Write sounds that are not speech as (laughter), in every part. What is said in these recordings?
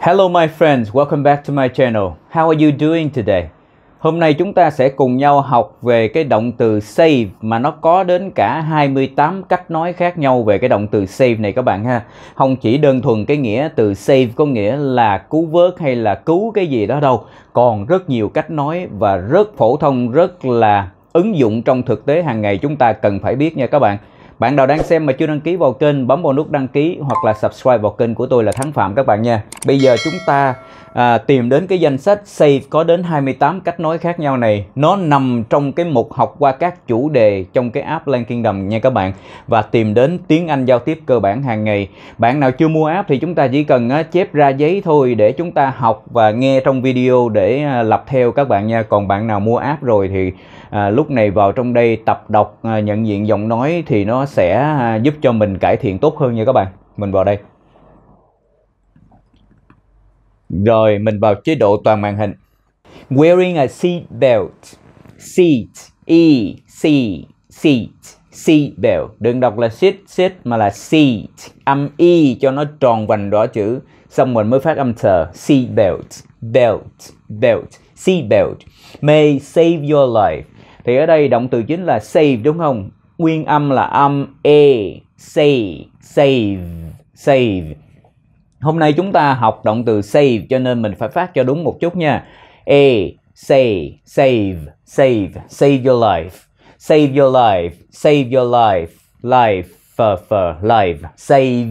Hello my friends, welcome back to my channel. How are you doing today? Hôm nay chúng ta sẽ cùng nhau học về cái động từ save mà nó có đến cả 28 cách nói khác nhau về cái động từ save này các bạn ha. Không chỉ đơn thuần cái nghĩa từ save có nghĩa là cứu vớt hay là cứu cái gì đó đâu, còn rất nhiều cách nói và rất phổ thông, rất là ứng dụng trong thực tế hàng ngày chúng ta cần phải biết nha các bạn. Bạn nào đang xem mà chưa đăng ký vào kênh bấm vào nút đăng ký hoặc là subscribe vào kênh của tôi là Thắng Phạm các bạn nha. Bây giờ chúng ta à, tìm đến cái danh sách save có đến 28 cách nói khác nhau này. Nó nằm trong cái mục học qua các chủ đề trong cái app Land Kingdom nha các bạn và tìm đến tiếng Anh giao tiếp cơ bản hàng ngày. Bạn nào chưa mua app thì chúng ta chỉ cần á, chép ra giấy thôi để chúng ta học và nghe trong video để à, lập theo các bạn nha. Còn bạn nào mua app rồi thì à, lúc này vào trong đây tập đọc à, nhận diện giọng nói thì nó sẽ à, giúp cho mình cải thiện tốt hơn nha các bạn mình vào đây rồi mình vào chế độ toàn màn hình wearing a seat belt seat e c seat seat belt đừng đọc là seat seat mà là seat âm e cho nó tròn vành đỏ chữ xong mình mới phát âm thờ seat belt belt belt seat belt may save your life thì ở đây động từ chính là save đúng không nguyên âm là âm e save save save hôm nay chúng ta học động từ save cho nên mình phải phát cho đúng một chút nha e save save save save your life save your life save your life life for for life save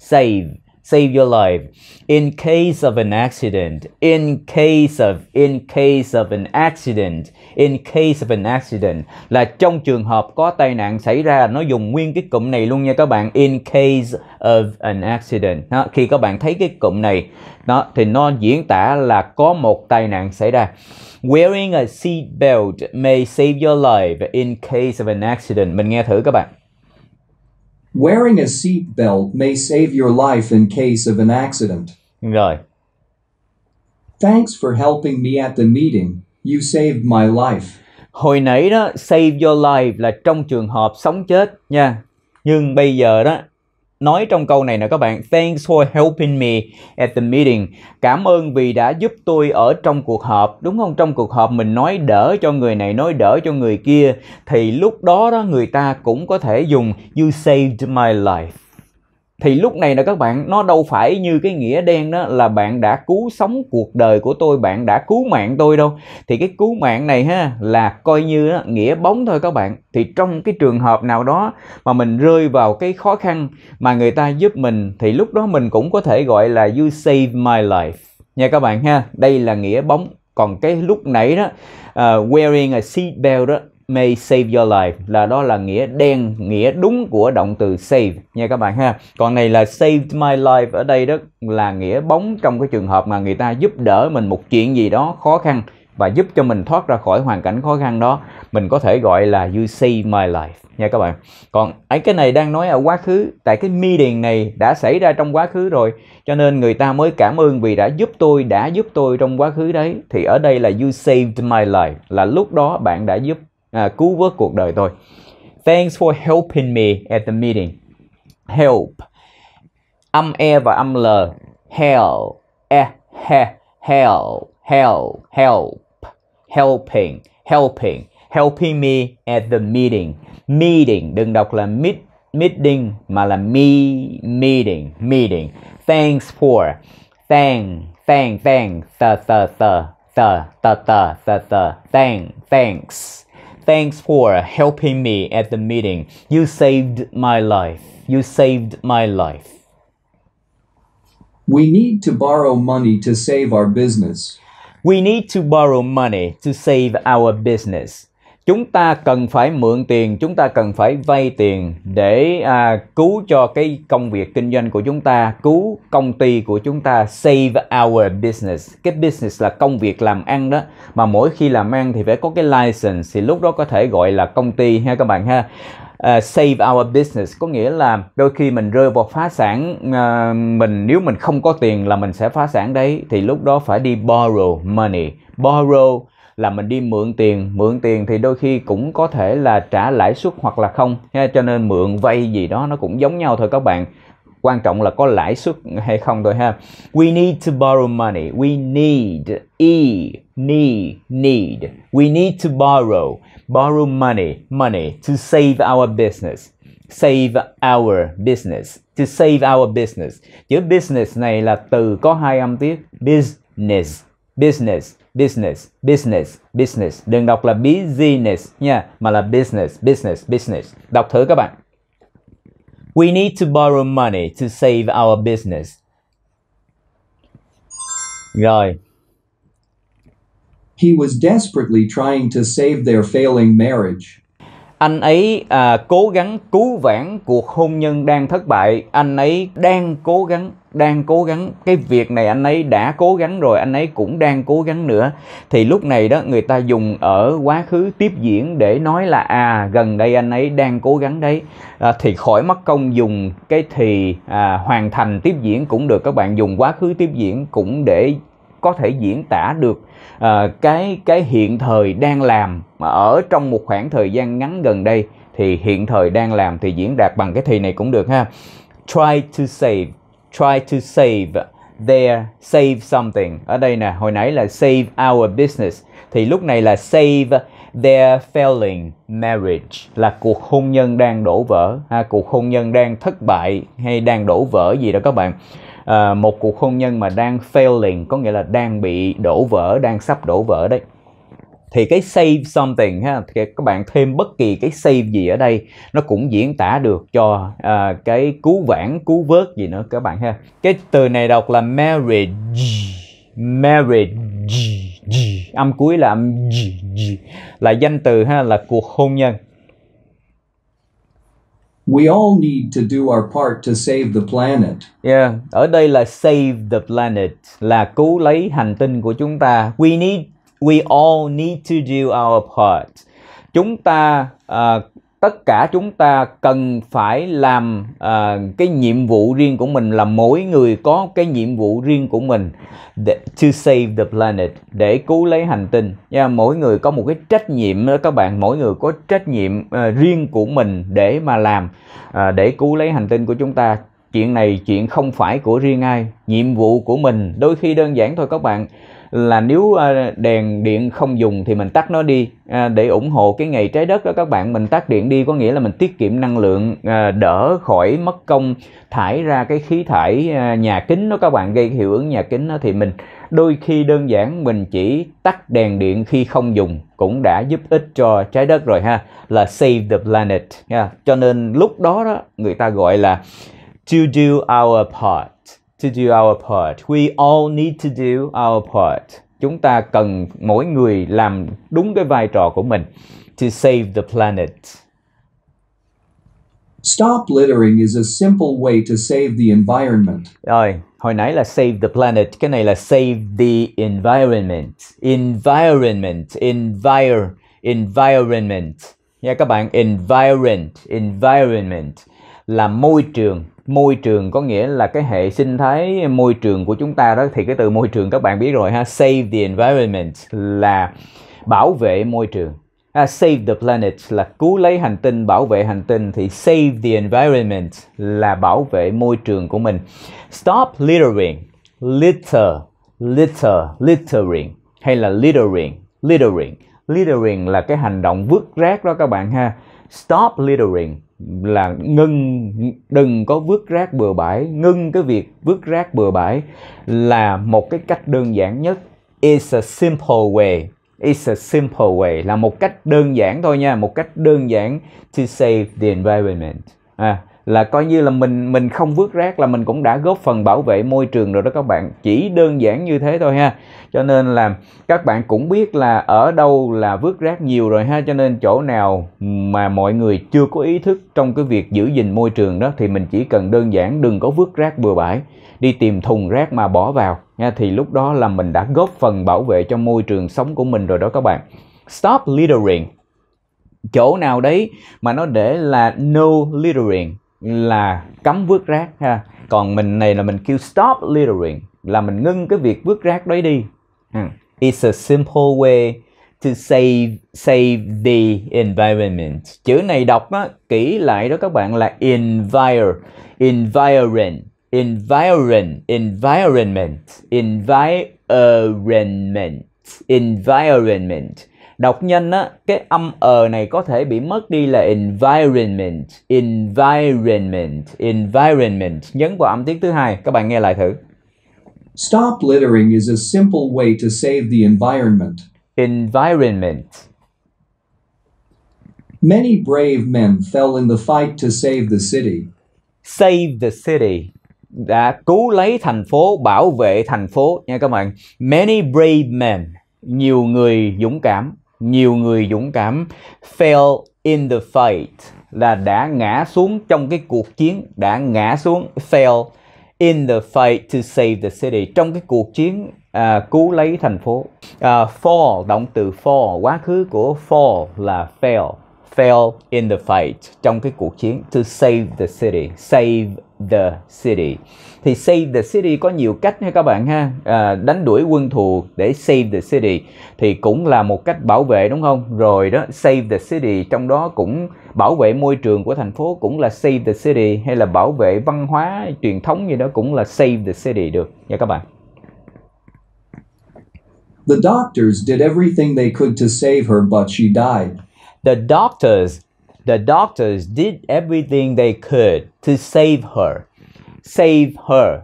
save save your life. In case of an accident, in case of, in case of an accident, in case of an accident là trong trường hợp có tai nạn xảy ra nó dùng nguyên cái cụm này luôn nha các bạn. In case of an accident. Đó, khi các bạn thấy cái cụm này đó thì nó diễn tả là có một tai nạn xảy ra. Wearing a seat belt may save your life in case of an accident. Mình nghe thử các bạn. Wearing a seat belt may save your life in case of an accident. Rồi. Thanks for helping me at the meeting. You saved my life. Hồi nãy đó save your life là trong trường hợp sống chết nha. Nhưng bây giờ đó nói trong câu này nè các bạn thanks for helping me at the meeting cảm ơn vì đã giúp tôi ở trong cuộc họp đúng không trong cuộc họp mình nói đỡ cho người này nói đỡ cho người kia thì lúc đó đó người ta cũng có thể dùng you saved my life thì lúc này là các bạn nó đâu phải như cái nghĩa đen đó là bạn đã cứu sống cuộc đời của tôi bạn đã cứu mạng tôi đâu thì cái cứu mạng này ha là coi như đó, nghĩa bóng thôi các bạn thì trong cái trường hợp nào đó mà mình rơi vào cái khó khăn mà người ta giúp mình thì lúc đó mình cũng có thể gọi là you save my life nha các bạn ha đây là nghĩa bóng còn cái lúc nãy đó uh, wearing a seat belt đó may save your life là đó là nghĩa đen nghĩa đúng của động từ save nha các bạn ha còn này là saved my life ở đây đó là nghĩa bóng trong cái trường hợp mà người ta giúp đỡ mình một chuyện gì đó khó khăn và giúp cho mình thoát ra khỏi hoàn cảnh khó khăn đó mình có thể gọi là you save my life nha các bạn còn ấy cái này đang nói ở quá khứ tại cái meeting này đã xảy ra trong quá khứ rồi cho nên người ta mới cảm ơn vì đã giúp tôi đã giúp tôi trong quá khứ đấy thì ở đây là you saved my life là lúc đó bạn đã giúp à, cứu vớt cuộc đời tôi. Thanks for helping me at the meeting. Help. Âm e và âm l. Help. E he help help help helping helping helping me at the meeting. Meeting đừng đọc là meet meeting mà là me meeting meeting. Thanks for thank thank thank the the the the the the the thank thanks Thanks for helping me at the meeting. You saved my life. You saved my life. We need to borrow money to save our business. We need to borrow money to save our business. chúng ta cần phải mượn tiền chúng ta cần phải vay tiền để à, cứu cho cái công việc kinh doanh của chúng ta cứu công ty của chúng ta save our business cái business là công việc làm ăn đó mà mỗi khi làm ăn thì phải có cái license thì lúc đó có thể gọi là công ty ha các bạn ha uh, save our business có nghĩa là đôi khi mình rơi vào phá sản uh, mình nếu mình không có tiền là mình sẽ phá sản đấy thì lúc đó phải đi borrow money borrow là mình đi mượn tiền mượn tiền thì đôi khi cũng có thể là trả lãi suất hoặc là không ha cho nên mượn vay gì đó nó cũng giống nhau thôi các bạn quan trọng là có lãi suất hay không thôi ha we need to borrow money we need e need need we need to borrow borrow money money to save our business save our business to save our business chữ business này là từ có hai âm tiết business business business business business đừng đọc là business nha mà là business business business đọc thử các bạn We need to borrow money to save our business. Rồi. He was desperately trying to save their failing marriage. Anh ấy à, cố gắng cứu vãn cuộc hôn nhân đang thất bại. Anh ấy đang cố gắng đang cố gắng cái việc này anh ấy đã cố gắng rồi anh ấy cũng đang cố gắng nữa thì lúc này đó người ta dùng ở quá khứ tiếp diễn để nói là à gần đây anh ấy đang cố gắng đấy à, thì khỏi mất công dùng cái thì à, hoàn thành tiếp diễn cũng được các bạn dùng quá khứ tiếp diễn cũng để có thể diễn tả được à, cái cái hiện thời đang làm mà ở trong một khoảng thời gian ngắn gần đây thì hiện thời đang làm thì diễn đạt bằng cái thì này cũng được ha try to save try to save their save something. Ở đây nè, hồi nãy là save our business thì lúc này là save their failing marriage là cuộc hôn nhân đang đổ vỡ ha, cuộc hôn nhân đang thất bại hay đang đổ vỡ gì đó các bạn à, một cuộc hôn nhân mà đang failing có nghĩa là đang bị đổ vỡ đang sắp đổ vỡ đấy thì cái save something ha thì các bạn thêm bất kỳ cái save gì ở đây nó cũng diễn tả được cho uh, cái cứu vãn cứu vớt gì nữa các bạn ha cái từ này đọc là marriage marriage âm cuối là âm là danh từ ha là cuộc hôn nhân We all need to do our part to save the planet. Yeah, ở đây là save the planet là cứu lấy hành tinh của chúng ta. We need we all need to do our part chúng ta uh, tất cả chúng ta cần phải làm uh, cái nhiệm vụ riêng của mình là mỗi người có cái nhiệm vụ riêng của mình để, to save the planet để cứu lấy hành tinh yeah, mỗi người có một cái trách nhiệm đó các bạn mỗi người có trách nhiệm uh, riêng của mình để mà làm uh, để cứu lấy hành tinh của chúng ta chuyện này chuyện không phải của riêng ai nhiệm vụ của mình đôi khi đơn giản thôi các bạn là nếu ờ, đèn điện không dùng thì mình tắt nó đi à, để ủng hộ cái ngày trái đất đó các bạn mình tắt điện đi có nghĩa là mình tiết kiệm năng lượng à, đỡ khỏi mất công thải ra cái khí thải à, nhà kính đó các bạn gây hiệu ứng nhà kính đó thì mình đôi khi đơn giản mình chỉ tắt đèn điện khi không dùng cũng đã giúp ích cho trái đất rồi ha là save the planet yeah. cho nên lúc đó đó người ta gọi là to do our part to do our part. We all need to do our part. Chúng ta cần mỗi người làm đúng cái vai trò của mình to save the planet. Stop littering is a simple way to save the environment. Rồi, hồi nãy là save the planet, cái này là save the environment. Environment, envir, environment. Nha yeah, các bạn, environment, environment là môi trường, môi trường có nghĩa là cái hệ sinh thái môi trường của chúng ta đó thì cái từ môi trường các bạn biết rồi ha save the environment là bảo vệ môi trường à, save the planet là cứu lấy hành tinh bảo vệ hành tinh thì save the environment là bảo vệ môi trường của mình stop littering litter litter littering hay là littering littering littering là cái hành động vứt rác đó các bạn ha stop littering là ngưng đừng có vứt rác bừa bãi ngưng cái việc vứt rác bừa bãi là một cái cách đơn giản nhất is a simple way is a simple way là một cách đơn giản thôi nha một cách đơn giản to save the environment à, là coi như là mình mình không vứt rác là mình cũng đã góp phần bảo vệ môi trường rồi đó các bạn chỉ đơn giản như thế thôi ha cho nên là các bạn cũng biết là ở đâu là vứt rác nhiều rồi ha cho nên chỗ nào mà mọi người chưa có ý thức trong cái việc giữ gìn môi trường đó thì mình chỉ cần đơn giản đừng có vứt rác bừa bãi đi tìm thùng rác mà bỏ vào nha thì lúc đó là mình đã góp phần bảo vệ cho môi trường sống của mình rồi đó các bạn stop littering chỗ nào đấy mà nó để là no littering là cấm vứt rác ha còn mình này là mình kêu stop littering là mình ngưng cái việc vứt rác đấy đi it's a simple way to save save the environment chữ này đọc á, kỹ lại đó các bạn là envir environment environment environment environment environment đọc nhanh á cái âm ờ này có thể bị mất đi là environment environment environment nhấn vào âm tiết thứ hai các bạn nghe lại thử Stop littering is a simple way to save the environment. Environment. Many brave men fell in the fight to save the city. Save the city đã cứu lấy thành phố, bảo vệ thành phố nha các bạn. Many brave men, nhiều người dũng cảm nhiều người dũng cảm fell in the fight là đã ngã xuống trong cái cuộc chiến đã ngã xuống fell in the fight to save the city trong cái cuộc chiến à, cứu lấy thành phố à, fall động từ fall quá khứ của fall là fail fail in the fight trong cái cuộc chiến to save the city save the city thì save the city có nhiều cách nha các bạn ha à, đánh đuổi quân thù để save the city thì cũng là một cách bảo vệ đúng không rồi đó save the city trong đó cũng bảo vệ môi trường của thành phố cũng là save the city hay là bảo vệ văn hóa truyền thống gì đó cũng là save the city được nha các bạn The doctors did everything they could to save her but she died. The doctors the doctors did everything they could to save her save her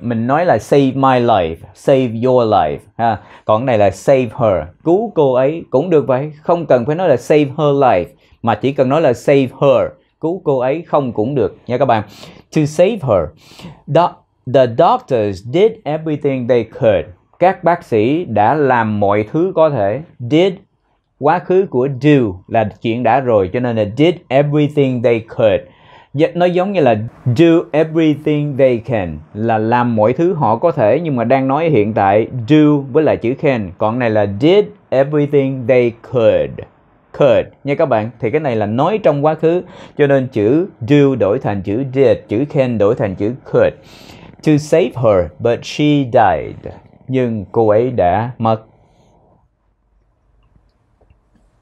mình nói là save my life, save your life ha. Còn này là save her, cứu cô ấy cũng được vậy, không cần phải nói là save her life mà chỉ cần nói là save her, cứu cô ấy không cũng được nha các bạn. To save her. Do the doctors did everything they could. Các bác sĩ đã làm mọi thứ có thể. Did quá khứ của do là chuyện đã rồi cho nên là did everything they could dịch dạ, nó giống như là do everything they can là làm mọi thứ họ có thể nhưng mà đang nói hiện tại do với lại chữ can còn này là did everything they could could nha các bạn thì cái này là nói trong quá khứ cho nên chữ do đổi thành chữ did chữ can đổi thành chữ could to save her but she died nhưng cô ấy đã mất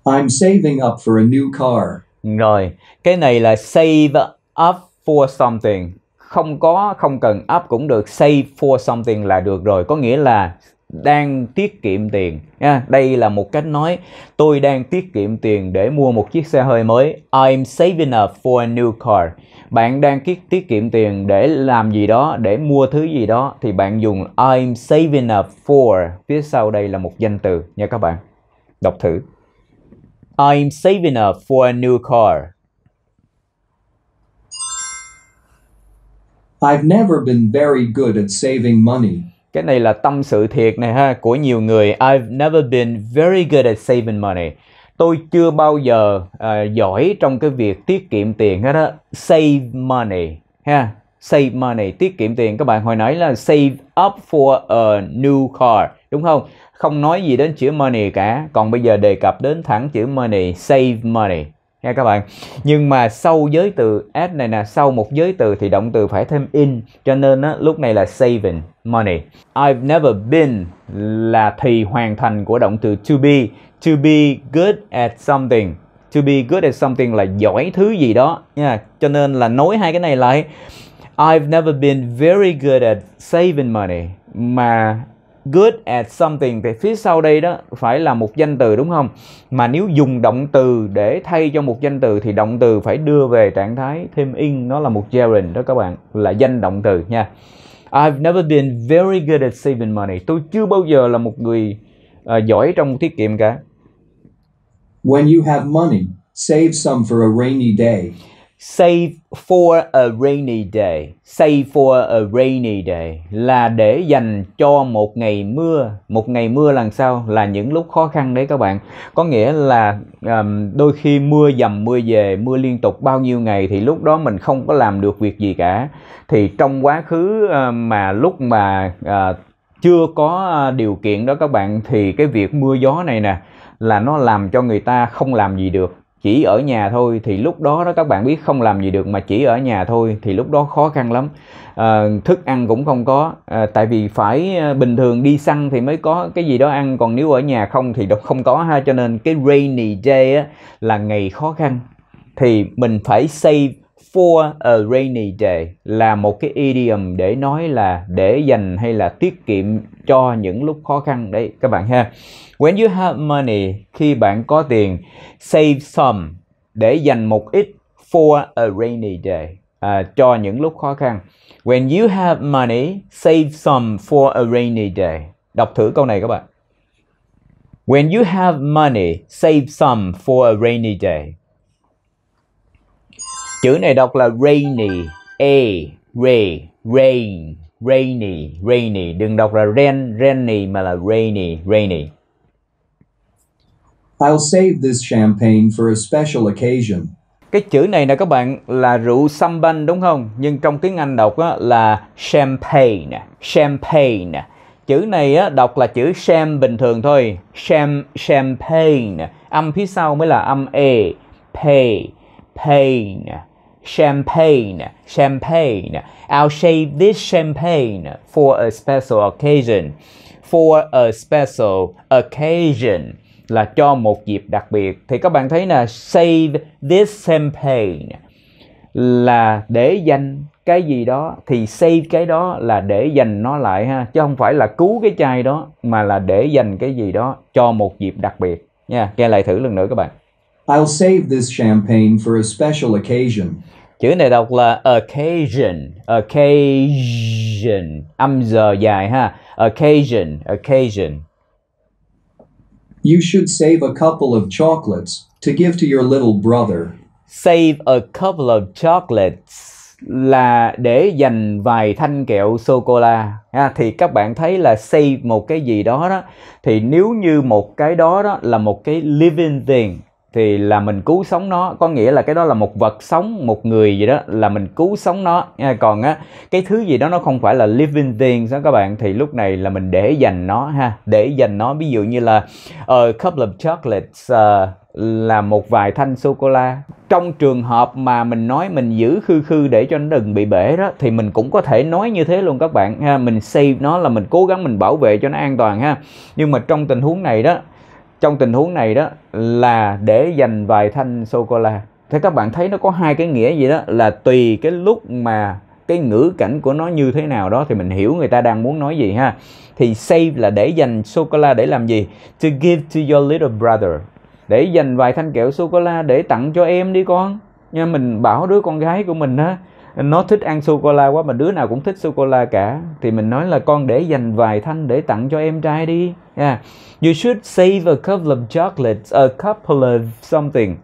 I'm saving up for a new car. Rồi, cái này là save up for something không có không cần up cũng được save for something là được rồi có nghĩa là đang tiết kiệm tiền nha đây là một cách nói tôi đang tiết kiệm tiền để mua một chiếc xe hơi mới I'm saving up for a new car bạn đang tiết tiết kiệm tiền để làm gì đó để mua thứ gì đó thì bạn dùng I'm saving up for phía sau đây là một danh từ nha các bạn đọc thử I'm saving up for a new car I've never been very good at saving money. Cái này là tâm sự thiệt này ha của nhiều người. I've never been very good at saving money. Tôi chưa bao giờ uh, giỏi trong cái việc tiết kiệm tiền hết á. Save money ha. Save money, tiết kiệm tiền. Các bạn hồi nãy là save up for a new car, đúng không? Không nói gì đến chữ money cả. Còn bây giờ đề cập đến thẳng chữ money, save money nha các bạn nhưng mà sau giới từ ad này nè sau một giới từ thì động từ phải thêm in cho nên á, lúc này là saving money I've never been là thì hoàn thành của động từ to be to be good at something to be good at something là giỏi thứ gì đó nha cho nên là nối hai cái này lại I've never been very good at saving money mà good at something thì phía sau đây đó phải là một danh từ đúng không mà nếu dùng động từ để thay cho một danh từ thì động từ phải đưa về trạng thái thêm in nó là một gerund đó các bạn là danh động từ nha I've never been very good at saving money tôi chưa bao giờ là một người uh, giỏi trong tiết kiệm cả When you have money, save some for a rainy day. Save for a rainy day. Save for a rainy day là để dành cho một ngày mưa. Một ngày mưa là sao? Là những lúc khó khăn đấy các bạn. Có nghĩa là um, đôi khi mưa dầm mưa về, mưa liên tục bao nhiêu ngày thì lúc đó mình không có làm được việc gì cả. Thì trong quá khứ uh, mà lúc mà uh, chưa có ờ, điều kiện đó các bạn thì cái việc mưa gió này nè là nó làm cho người ta không làm gì được chỉ ở nhà thôi thì lúc đó đó các bạn biết không làm gì được mà chỉ ở nhà thôi thì lúc đó khó khăn lắm à, thức ăn cũng không có à, tại vì phải ờ, bình thường đi săn thì mới có cái gì đó ăn còn nếu ở nhà không thì không có ha cho nên cái rainy day á, là ngày khó khăn thì mình phải save for a rainy day là một cái idiom để nói là để dành hay là tiết kiệm cho những lúc khó khăn đấy các bạn ha. When you have money khi bạn có tiền save some để dành một ít for a rainy day à, cho những lúc khó khăn. When you have money save some for a rainy day. Đọc thử câu này các bạn. When you have money save some for a rainy day chữ này đọc là rainy a ray rain rainy rainy đừng đọc là ren rainy mà là rainy rainy I'll save this champagne for a special occasion. Cái chữ này nè các bạn là rượu sampan đúng không? Nhưng trong tiếng Anh đọc á, là champagne, champagne. Chữ này á, đọc là chữ sham bình thường thôi. Sham, champagne. Âm phía sau mới là âm e, pay, champagne, champagne, champagne. I'll save this champagne for a special occasion. For a special occasion là cho một dịp đặc biệt. Thì các bạn thấy là save this champagne là để dành cái gì đó thì save cái đó là để dành nó lại ha chứ không phải là cứu cái chai đó mà là để dành cái gì đó cho một dịp đặc biệt nha nghe lại thử lần nữa các bạn I'll save this champagne for a special occasion. Chữ này đọc là occasion, occasion, âm giờ dài ha, occasion, occasion. You should save a couple of chocolates to give to your little brother. Save a couple of chocolates là để dành vài thanh kẹo sô cô la ha thì các bạn thấy là save một cái gì đó đó thì nếu như một cái đó đó là một cái living thing thì là mình cứu sống nó có nghĩa là cái đó là một vật sống một người gì đó là mình cứu sống nó còn á cái thứ gì đó nó không phải là living things đó các bạn thì lúc này là mình để dành nó ha để dành nó ví dụ như là a ờ, uh, couple of chocolates uh, là một vài thanh sô cô la trong trường hợp mà mình nói mình giữ khư khư để cho nó đừng bị bể đó thì mình cũng có thể nói như thế luôn các bạn ha mình save nó là mình cố gắng mình bảo vệ cho nó an toàn ha nhưng mà trong tình huống này đó trong tình huống này đó là để dành vài thanh sô cô la thế các bạn thấy nó có hai cái nghĩa gì đó là tùy cái lúc mà cái ngữ cảnh của nó như thế nào đó thì mình hiểu người ta đang muốn nói gì ha thì save là để dành sô cô la để làm gì to give to your little brother để dành vài thanh kẹo sô cô la để tặng cho em đi con nha mình bảo đứa con gái của mình á nó thích ăn sô cô la quá mà đứa nào cũng thích sô cô la cả thì mình nói là con để dành vài thanh để tặng cho em trai đi yeah. you should save a couple of chocolates a couple of something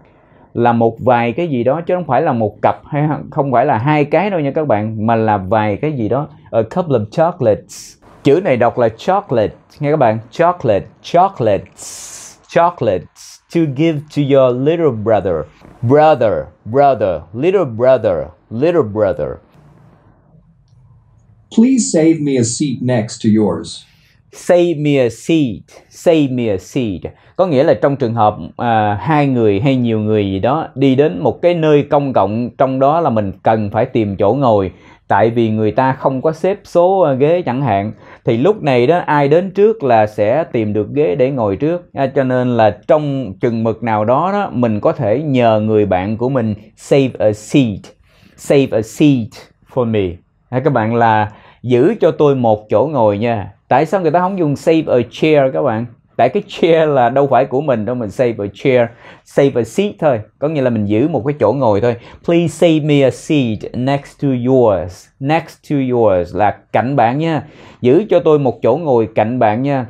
là một vài cái gì đó chứ không phải là một cặp hay không phải là hai cái đâu nha các bạn mà là vài cái gì đó a couple of chocolates chữ này đọc là chocolate nghe các bạn chocolate chocolates chocolates to give to your little brother. Brother, brother, little brother, little brother. Please save me a seat next to yours. Save me a seat, save me a seat. Có nghĩa là trong trường hợp à, hai người hay nhiều người gì đó đi đến một cái nơi công cộng trong đó là mình cần phải tìm chỗ ngồi tại vì người ta không có xếp số ờ, ghế chẳng hạn thì lúc này đó ai đến trước là sẽ tìm được ghế để ngồi trước à, cho nên là trong chừng mực nào đó đó mình có thể nhờ người bạn của mình save a seat save a seat for me à, các bạn là giữ cho tôi một chỗ ngồi nha tại sao người ta không dùng save a chair các bạn tại cái chair là đâu phải của mình đâu mình save a chair save a seat thôi có nghĩa là mình giữ một cái chỗ ngồi thôi please save me a seat next to yours next to yours là cạnh bạn nha giữ cho tôi một chỗ ngồi cạnh bạn nha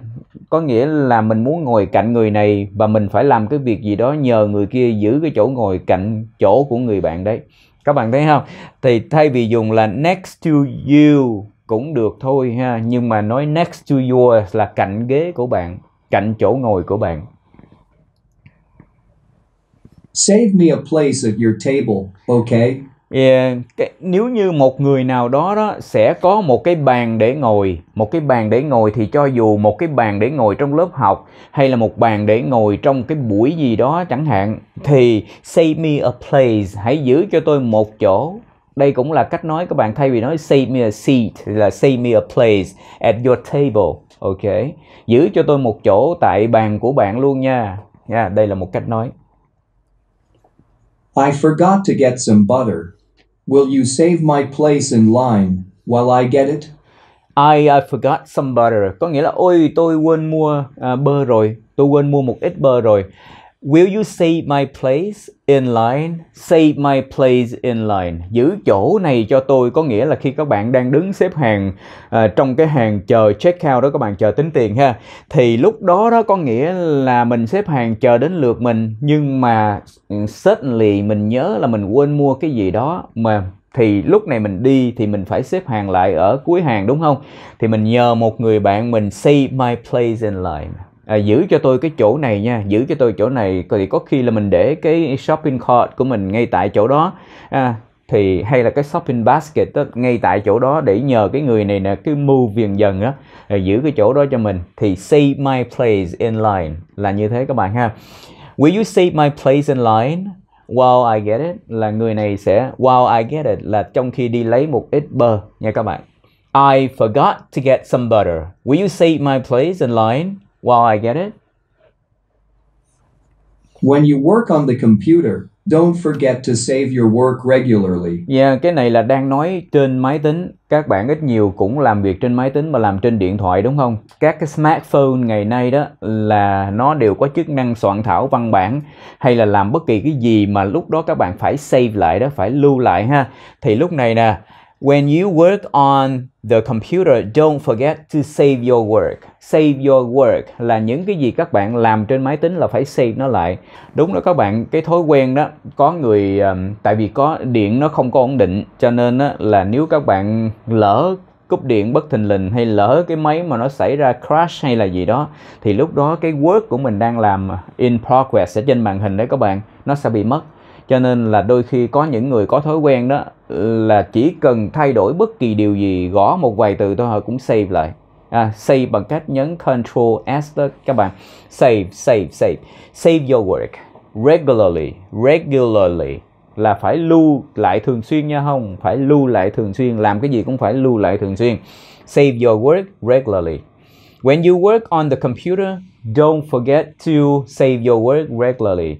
có nghĩa là mình muốn ngồi cạnh người này và mình phải làm cái việc gì đó nhờ người kia giữ cái chỗ ngồi cạnh chỗ của người bạn đấy các bạn thấy không thì thay vì dùng là next to you cũng được thôi ha nhưng mà nói next to yours là cạnh ghế của bạn cạnh chỗ ngồi của bạn. Save me a place at your table, okay? Yeah, nếu như một người nào đó đó sẽ có một cái bàn để ngồi, một cái bàn để ngồi thì cho dù một cái bàn để ngồi trong lớp học hay là một bàn để ngồi trong cái buổi gì đó chẳng hạn thì save me a place, hãy giữ cho tôi một chỗ. Đây cũng là cách nói các bạn thay vì nói save me a seat là save me a place at your table ok giữ cho tôi một chỗ tại bàn của bạn luôn nha nha yeah, đây là một cách nói I forgot to get some butter will you save my place in line while I get it I I forgot some butter có nghĩa là ôi tôi quên mua uh, bơ rồi tôi quên mua một ít bơ rồi will you save my place in line, save my place in line. Giữ chỗ này cho tôi có nghĩa là khi các bạn đang đứng xếp hàng à, trong cái hàng chờ check out đó các bạn chờ tính tiền ha. Thì lúc đó đó có nghĩa là mình xếp hàng chờ đến lượt mình nhưng mà ừ, suddenly mình nhớ là mình quên mua cái gì đó mà thì lúc này mình đi thì mình phải xếp hàng lại ở cuối hàng đúng không? Thì mình nhờ một người bạn mình save my place in line à, giữ cho tôi cái chỗ này nha giữ cho tôi chỗ này thì có khi là mình để cái shopping cart của mình ngay tại chỗ đó à, thì hay là cái shopping basket đó, ngay tại chỗ đó để nhờ cái người này nè cứ move dần dần á à, giữ cái chỗ đó cho mình thì save my place in line là như thế các bạn ha will you save my place in line while I get it là người này sẽ while I get it là trong khi đi lấy một ít bơ nha các bạn I forgot to get some butter will you save my place in line Wow, I get it. When you work on the computer, don't forget to save your work regularly. Yeah, cái này là đang nói trên máy tính. Các bạn ít nhiều cũng làm việc trên máy tính mà làm trên điện thoại đúng không? Các cái smartphone ngày nay đó là nó đều có chức năng soạn thảo văn bản hay là làm bất kỳ cái gì mà lúc đó các bạn phải save lại đó, phải lưu lại ha. Thì lúc này nè, when you work on The computer don't forget to save your work. Save your work là những cái gì các bạn làm trên máy tính là phải save nó lại. Đúng đó các bạn, cái thói quen đó có người um, tại vì có điện nó không có ổn định cho nên á, là nếu các bạn lỡ cúp điện bất thình lình hay lỡ cái máy mà nó xảy ra crash hay là gì đó thì lúc đó cái work của mình đang làm in progress ở trên màn hình đấy các bạn nó sẽ bị mất cho nên là đôi khi có những người có thói quen đó là chỉ cần thay đổi bất kỳ điều gì gõ một vài từ thôi họ cũng save lại à, save bằng cách nhấn control S đó các bạn save save save save your work regularly regularly là phải lưu lại thường xuyên nha không phải lưu lại thường xuyên làm cái gì cũng phải lưu lại thường xuyên save your work regularly when you work on the computer don't forget to save your work regularly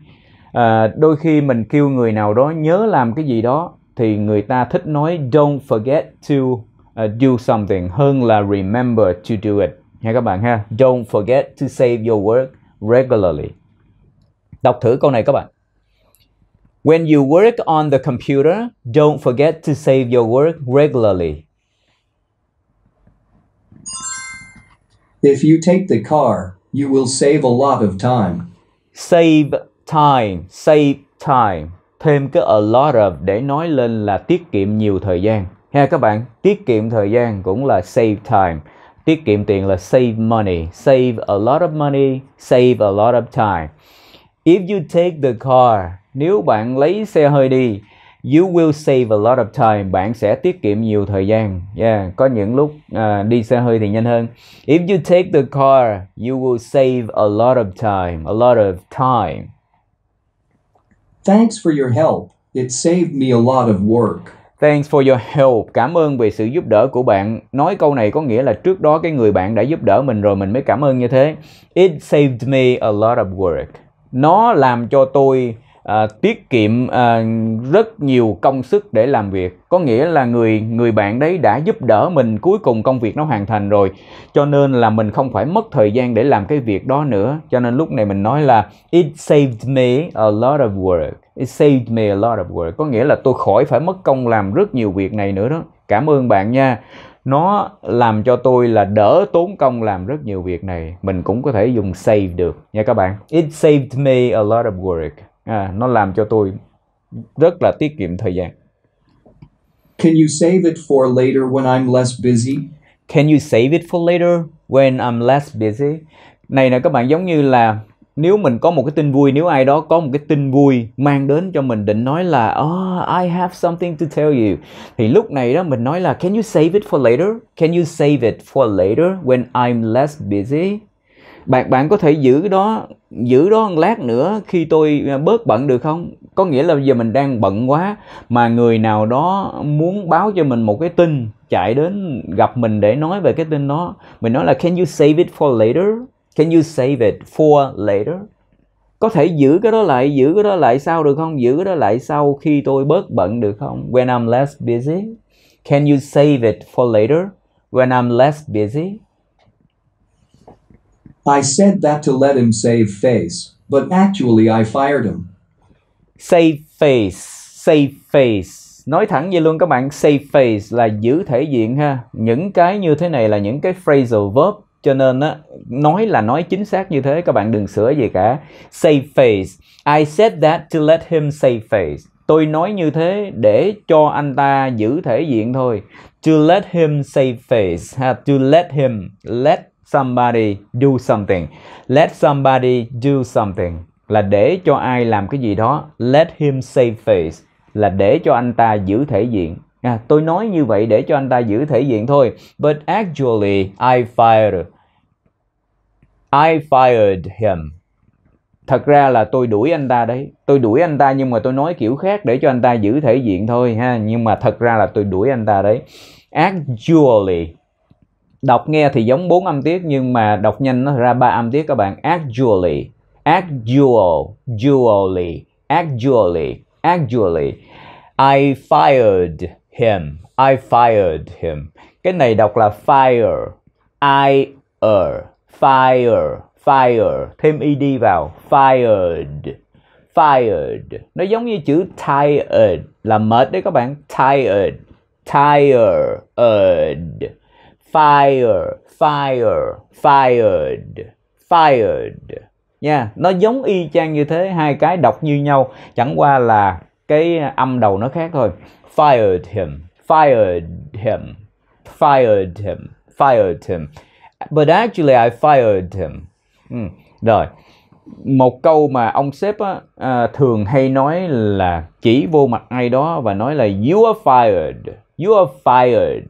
à, đôi khi mình kêu người nào đó nhớ làm cái gì đó thì người ta thích nói don't forget to uh, do something hơn là remember to do it nha các bạn ha don't forget to save your work regularly đọc thử câu này các bạn when you work on the computer don't forget to save your work regularly if you take the car you will save a lot of time save time, save time. Thêm cái a lot of để nói lên là tiết kiệm nhiều thời gian. Ha các bạn, tiết kiệm thời gian cũng là save time. Tiết kiệm tiền là save money. Save a lot of money, save a lot of time. If you take the car, nếu bạn lấy xe hơi đi, you will save a lot of time bạn sẽ tiết kiệm nhiều thời gian yeah có những lúc uh, đi xe hơi thì nhanh hơn if you take the car you will save a lot of time a lot of time Thanks for your help. It saved me a lot of work. Thanks for your help. Cảm ơn vì sự giúp đỡ của bạn. Nói câu này có nghĩa là trước đó cái người bạn đã giúp đỡ mình rồi mình mới cảm ơn như thế. It saved me a lot of work. Nó làm cho tôi à, tiết kiệm à, rất nhiều công sức để làm việc có nghĩa là người người bạn đấy đã giúp đỡ mình cuối cùng công việc nó hoàn thành rồi cho nên là mình không phải mất thời gian để làm cái việc đó nữa cho nên lúc này mình nói là it saved me a lot of work it saved me a lot of work có nghĩa là tôi khỏi phải mất công làm rất nhiều việc này nữa đó cảm ơn bạn nha nó làm cho tôi là đỡ tốn công làm rất nhiều việc này mình cũng có thể dùng save được nha các bạn it saved me a lot of work à, nó làm cho tôi rất là tiết kiệm thời gian. Can you save it for later when I'm less busy? Can you save it for later when I'm less busy? Này nè các bạn giống như là nếu mình có một cái tin vui, nếu ai đó có một cái tin vui mang đến cho mình định nói là oh, I have something to tell you thì lúc này đó mình nói là can you save it for later? Can you save it for later when I'm less busy? bạn bạn có thể giữ đó giữ đó một lát nữa khi tôi à, bớt bận được không có nghĩa là giờ mình đang bận quá mà người nào đó muốn báo cho mình một cái tin chạy đến gặp mình để nói về cái tin đó mình nói là can you save it for later can you save it for later có thể giữ cái đó lại giữ cái đó lại sau được không giữ cái đó lại sau khi tôi bớt bận được không when I'm less busy can you save it for later when I'm less busy I said that to let him save face, but actually I fired him. Save face, save face. Nói thẳng vậy luôn các bạn, save face là giữ thể diện ha. Những cái như thế này là những cái phrasal verb cho nên á nói là nói chính xác như thế các bạn đừng sửa gì cả. Save face. I said that to let him save face. Tôi nói như thế để cho anh ta giữ thể diện thôi. To let him save face ha, to let him let somebody do something. Let somebody do something là để cho ai làm cái gì đó. Let him save face là để cho anh ta giữ thể diện. À, tôi nói như vậy để cho anh ta giữ thể diện thôi. But actually I fired. I fired him. Thật ra là tôi đuổi anh ta đấy. Tôi đuổi anh ta nhưng mà tôi nói kiểu khác để cho anh ta giữ thể diện thôi ha. Nhưng mà thật ra là tôi đuổi anh ta đấy. Actually đọc nghe thì giống bốn âm tiết nhưng mà đọc nhanh nó ra ba âm tiết các bạn actually actual dually actually actually I fired him I fired him cái này đọc là fire I er fire fire thêm ed vào fired fired nó giống như chữ tired là mệt đấy các bạn tired tired fire fire fired fired nha yeah. nó giống y chang như thế hai cái đọc như nhau chẳng qua là cái âm đầu nó khác thôi fired him fired him fired him fired him but actually I fired him ừ. rồi một câu mà ông sếp á, à, thường hay nói là chỉ vô mặt ai đó và nói là you are fired you are fired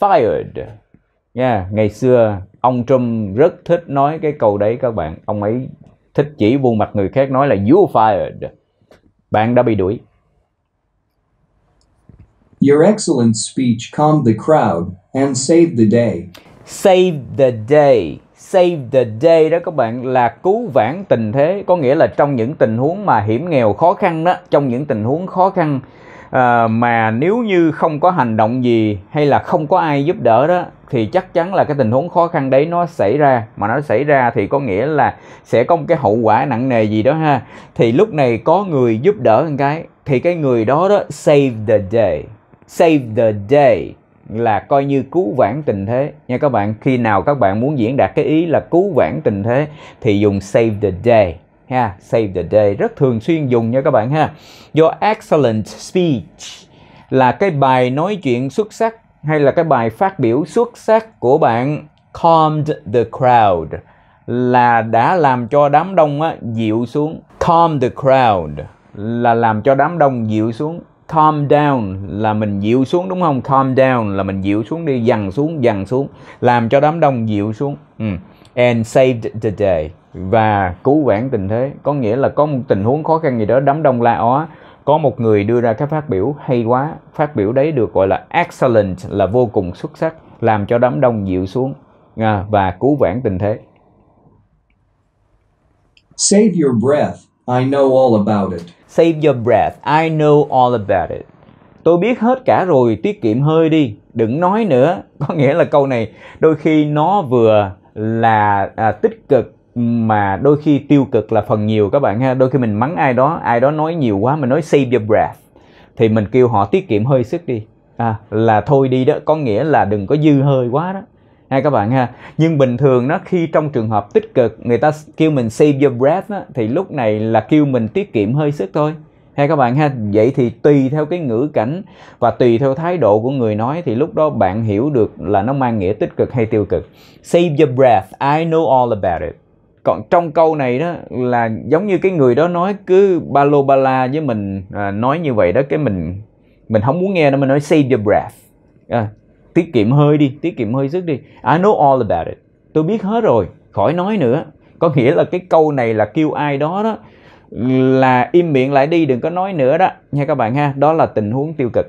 fired yeah, ngày xưa ông Trump rất thích nói cái câu đấy các bạn ông ấy thích chỉ vuông mặt người khác nói là you fired bạn đã bị đuổi Your excellent speech calmed the crowd and saved the day. Save the day. Save the day đó các bạn là cứu vãn tình thế, có nghĩa là trong những tình huống mà hiểm nghèo khó khăn đó, trong những tình huống khó khăn à, mà nếu như không có hành động gì hay là không có ai giúp đỡ đó thì chắc chắn là cái tình huống khó khăn đấy nó xảy ra mà nó xảy ra thì có nghĩa là sẽ có một cái hậu quả nặng nề gì đó ha thì lúc này có người giúp đỡ một cái thì cái người đó đó save the day save the day là coi như cứu vãn tình thế nha các bạn khi nào các bạn muốn diễn đạt cái ý là cứu vãn tình thế thì dùng save the day ha save the day rất thường xuyên dùng nha các bạn ha your excellent speech là cái bài nói chuyện xuất sắc hay là cái bài phát biểu xuất sắc của bạn calmed the crowd là đã làm cho đám đông á, dịu xuống calm the crowd là làm cho đám đông dịu xuống calm down là mình dịu xuống đúng không calm down là mình dịu xuống đi dằn xuống dằn xuống làm cho đám đông dịu xuống ừ. and saved the day và cứu vãn tình thế có nghĩa là có một tình huống khó khăn gì đó đám đông la ó có một người đưa ra cái phát biểu hay quá phát biểu đấy được gọi là excellent là vô cùng xuất sắc làm cho đám đông dịu xuống à, và cứu vãn tình thế Save your breath, I know all about it. Save your breath, I know all about it. Tôi biết hết cả rồi, tiết kiệm hơi đi, đừng nói nữa. (laughs) Có nghĩa là câu này đôi khi nó vừa là à, tích cực mà đôi khi tiêu cực là phần nhiều các bạn ha đôi khi mình mắng ai đó ai đó nói nhiều quá mình nói save your breath thì mình kêu họ tiết kiệm hơi sức đi à, là thôi đi đó có nghĩa là đừng có dư hơi quá đó hay các bạn ha nhưng bình thường nó khi trong trường hợp tích cực người ta kêu mình save your breath đó, thì lúc này là kêu mình tiết kiệm hơi sức thôi hay các bạn ha vậy thì tùy theo cái ngữ cảnh và tùy theo thái độ của người nói thì lúc đó bạn hiểu được là nó mang nghĩa tích cực hay tiêu cực save your breath I know all about it còn trong câu này đó là giống như cái người đó nói cứ ba lô ba la với mình à, nói như vậy đó cái mình mình không muốn nghe nó mình nói save your breath à, tiết kiệm hơi đi tiết kiệm hơi sức đi I know all about it tôi biết hết rồi khỏi nói nữa có nghĩa là cái câu này là kêu ai đó đó là im miệng lại đi đừng có nói nữa đó nha các bạn ha đó là tình huống tiêu cực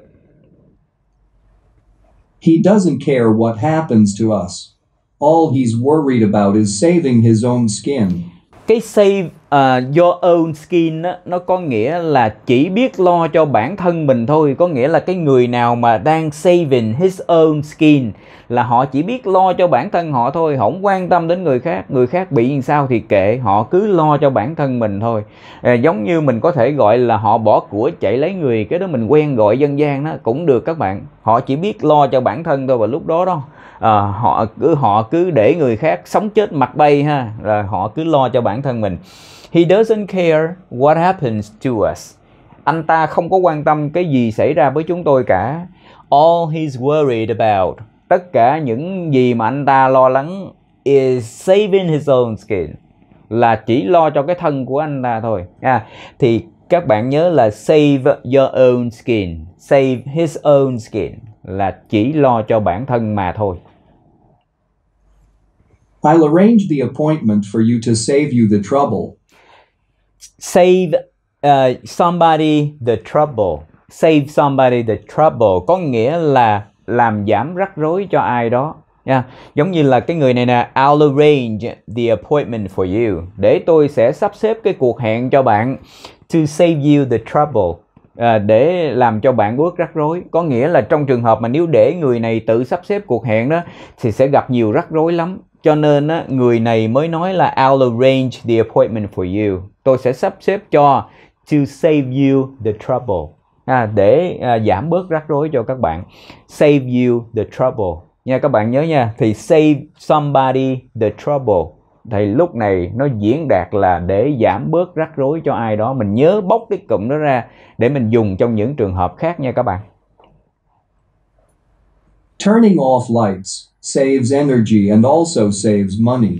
He doesn't care what happens to us all he's worried about is saving his own skin. Cái save uh, your own skin đó nó có nghĩa là chỉ biết lo cho bản thân mình thôi. Có nghĩa là cái người nào mà đang saving his own skin là họ chỉ biết lo cho bản thân họ thôi. không quan tâm đến người khác. Người khác bị sao thì kệ. Họ cứ lo cho bản thân mình thôi. À, giống như mình có thể gọi là họ bỏ của chạy lấy người. Cái đó mình quen gọi dân gian đó cũng được các bạn. Họ chỉ biết lo cho bản thân thôi và lúc đó đó à, họ cứ họ cứ để người khác sống chết mặc bay ha là họ cứ lo cho bản thân mình he doesn't care what happens to us anh ta không có quan tâm cái gì xảy ra với chúng tôi cả all he's worried about tất cả những gì mà anh ta lo lắng is saving his own skin là chỉ lo cho cái thân của anh ta thôi à, thì các bạn nhớ là save your own skin save his own skin là chỉ lo cho bản thân mà thôi I'll arrange the appointment for you to save you the trouble. Save uh, somebody the trouble. Save somebody the trouble có nghĩa là làm giảm rắc rối cho ai đó. Yeah. Giống như là cái người này nè, I'll arrange the appointment for you. Để tôi sẽ sắp xếp cái cuộc hẹn cho bạn to save you the trouble. À, để làm cho bạn bớt rắc rối có nghĩa là trong trường hợp mà nếu để người này tự sắp xếp cuộc hẹn đó thì sẽ gặp nhiều rắc rối lắm cho nên á, người này mới nói là I'll arrange the appointment for you. Tôi sẽ sắp xếp cho to save you the trouble. À, để à, giảm bớt rắc rối cho các bạn. Save you the trouble. Nha các bạn nhớ nha. Thì save somebody the trouble. Thì lúc này nó diễn đạt là để giảm bớt rắc rối cho ai đó. Mình nhớ bóc cái cụm đó ra để mình dùng trong những trường hợp khác nha các bạn. Turning off lights saves energy and also saves money.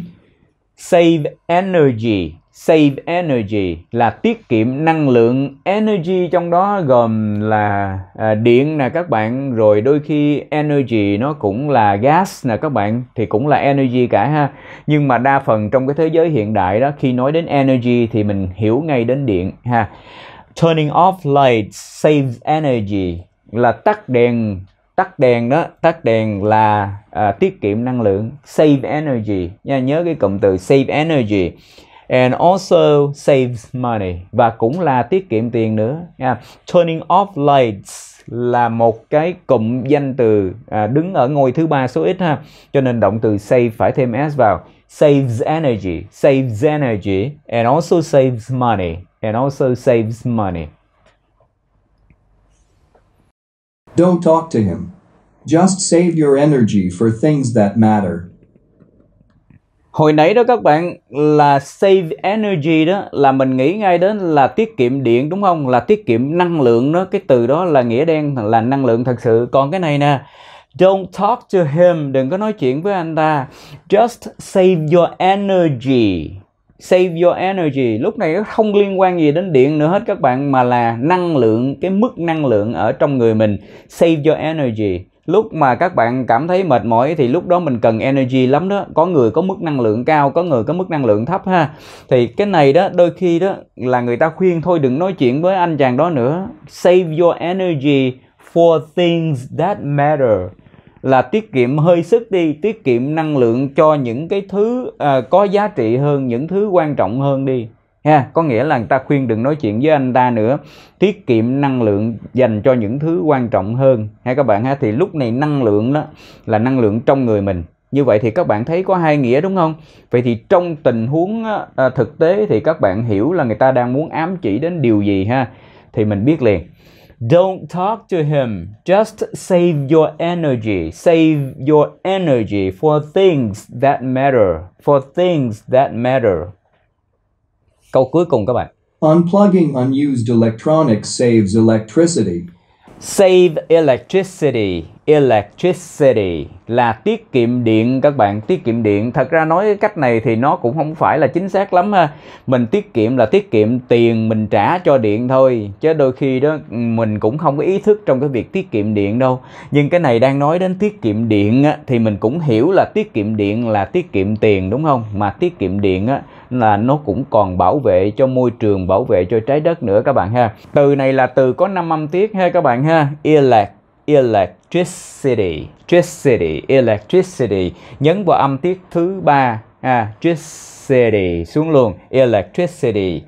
Save energy, save energy là tiết kiệm năng lượng, energy trong đó gồm là à, điện nè các bạn, rồi đôi khi energy nó cũng là gas nè các bạn thì cũng là energy cả ha. Nhưng mà đa phần trong cái thế giới hiện đại đó khi nói đến energy thì mình hiểu ngay đến điện ha. Turning off lights saves energy là tắt đèn tắt đèn đó tắt đèn là à, tiết kiệm năng lượng save energy nha nhớ cái cụm từ save energy and also saves money và cũng là tiết kiệm tiền nữa nha. turning off lights là một cái cụm danh từ à, đứng ở ngôi thứ ba số ít ha cho nên động từ save phải thêm s vào saves energy saves energy and also saves money and also saves money Don't talk to him. Just save your energy for things that matter. Hồi nãy đó các bạn là save energy đó là mình nghĩ ngay đến là tiết kiệm điện đúng không? Là tiết kiệm năng lượng đó, cái từ đó là nghĩa đen là năng lượng thật sự. Còn cái này nè, don't talk to him, đừng có nói chuyện với anh ta. Just save your energy save your energy lúc này nó không liên quan gì đến điện nữa hết các bạn mà là năng lượng cái mức năng lượng ở trong người mình save your energy lúc mà các bạn cảm thấy mệt mỏi thì lúc đó mình cần energy lắm đó có người có mức năng lượng cao có người có mức năng lượng thấp ha thì cái này đó đôi khi đó là người ta khuyên thôi đừng nói chuyện với anh chàng đó nữa save your energy for things that matter là tiết kiệm hơi sức đi tiết kiệm năng lượng cho những cái thứ à, có giá trị hơn những thứ quan trọng hơn đi ha có nghĩa là người ta khuyên đừng nói chuyện với anh ta nữa tiết kiệm năng lượng dành cho những thứ quan trọng hơn ha các bạn ha thì lúc này năng lượng đó là năng lượng trong người mình như vậy thì các bạn thấy có hai nghĩa đúng không vậy thì trong tình huống à, thực tế thì các bạn hiểu là người ta đang muốn ám chỉ đến điều gì ha thì mình biết liền Don't talk to him. Just save your energy. Save your energy for things that matter. For things that matter. Câu cuối cùng các bạn. Unplugging unused electronics saves electricity. Save electricity, electricity là tiết kiệm điện các bạn, tiết kiệm điện. Thật ra nói cái cách này thì nó cũng không phải là chính xác lắm ha. Mình tiết kiệm là tiết kiệm tiền mình trả cho điện thôi, chứ đôi khi đó mình cũng không có ý thức trong cái việc tiết kiệm điện đâu. Nhưng cái này đang nói đến tiết kiệm điện á thì mình cũng hiểu là tiết kiệm điện là tiết kiệm tiền đúng không? Mà tiết kiệm điện á là nó cũng còn bảo vệ cho môi trường bảo vệ cho trái đất nữa các bạn ha từ này là từ có năm âm tiết ha các bạn ha elect electricity electricity electricity nhấn vào âm tiết thứ ba à, electricity xuống luôn electricity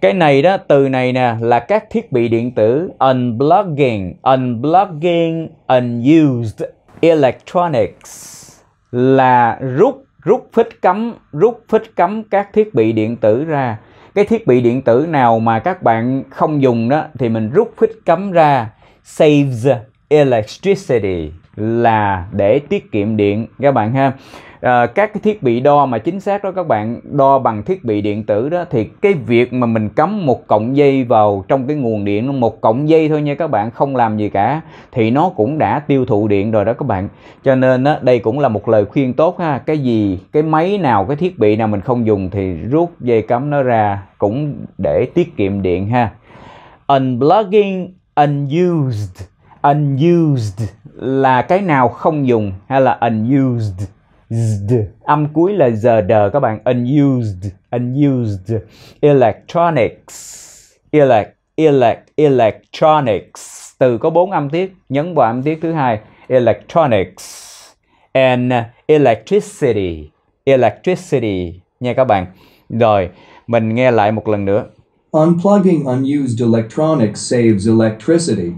cái này đó từ này nè là các thiết bị điện tử unblocking unblocking unused electronics là rút rút phích cấm rút phích cấm các thiết bị điện tử ra cái thiết bị điện tử nào mà các bạn không dùng đó thì mình rút phích cấm ra saves electricity là để tiết kiệm điện các bạn ha à, các cái thiết bị đo mà chính xác đó các bạn đo bằng thiết bị điện tử đó thì cái việc mà mình cắm một cọng dây vào trong cái nguồn điện một cọng dây thôi nha các bạn không làm gì cả thì nó cũng đã tiêu thụ điện rồi đó các bạn cho nên đó, đây cũng là một lời khuyên tốt ha cái gì cái máy nào cái thiết bị nào mình không dùng thì rút dây cắm nó ra cũng để tiết kiệm điện ha unplugging unused unused là cái nào không dùng hay là unused âm cuối là giờ đờ các bạn unused unused electronics elect elect electronics từ có bốn âm tiết nhấn vào âm tiết thứ hai electronics and electricity electricity nha các bạn rồi mình nghe lại một lần nữa unplugging unused electronics saves electricity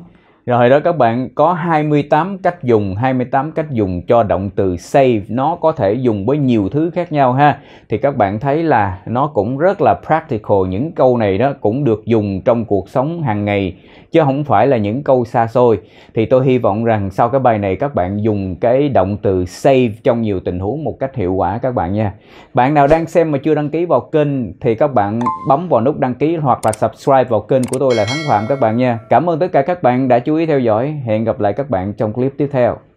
rồi đó các bạn có 28 cách dùng 28 cách dùng cho động từ save nó có thể dùng với nhiều thứ khác nhau ha thì các bạn thấy là nó cũng rất là practical những câu này đó cũng được dùng trong cuộc sống hàng ngày chứ không phải là những câu xa xôi thì tôi hy vọng rằng sau cái bài này các bạn dùng cái động từ save trong nhiều tình huống một cách hiệu quả các bạn nha bạn nào đang xem mà chưa đăng ký vào kênh thì các bạn bấm vào nút đăng ký hoặc là subscribe vào kênh của tôi là Thắng Phạm các bạn nha cảm ơn tất cả các bạn đã chú chú ý theo dõi. Hẹn gặp lại các bạn trong clip tiếp theo.